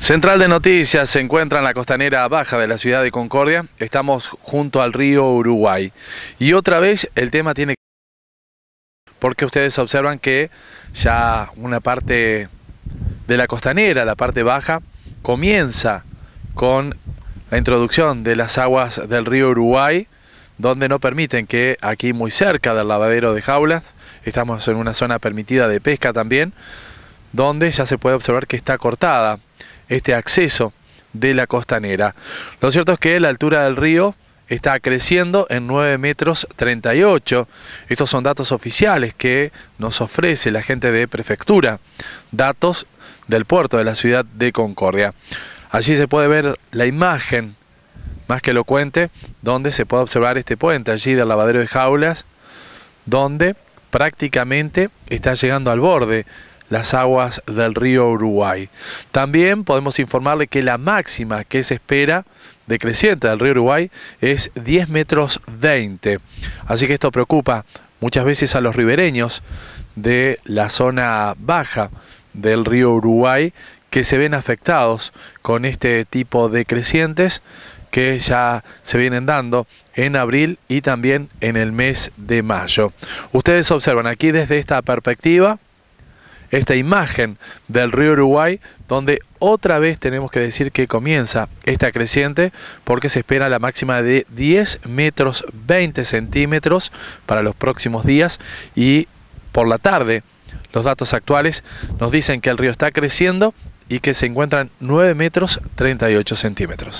Central de Noticias se encuentra en la costanera baja de la ciudad de Concordia. Estamos junto al río Uruguay. Y otra vez el tema tiene que... Porque ustedes observan que ya una parte de la costanera, la parte baja, comienza con la introducción de las aguas del río Uruguay, donde no permiten que aquí muy cerca del lavadero de jaulas, estamos en una zona permitida de pesca también, donde ya se puede observar que está cortada este acceso de la costanera. Lo cierto es que la altura del río está creciendo en 9 metros 38. Estos son datos oficiales que nos ofrece la gente de prefectura, datos del puerto de la ciudad de Concordia. Allí se puede ver la imagen más que elocuente donde se puede observar este puente allí del lavadero de jaulas, donde prácticamente está llegando al borde las aguas del río Uruguay. También podemos informarle que la máxima que se espera ...de creciente del río Uruguay es 10 metros 20. Así que esto preocupa muchas veces a los ribereños de la zona baja del río Uruguay que se ven afectados con este tipo de crecientes que ya se vienen dando en abril y también en el mes de mayo. Ustedes observan aquí desde esta perspectiva esta imagen del río Uruguay, donde otra vez tenemos que decir que comienza esta creciente, porque se espera la máxima de 10 metros 20 centímetros para los próximos días y por la tarde. Los datos actuales nos dicen que el río está creciendo y que se encuentran 9 metros 38 centímetros.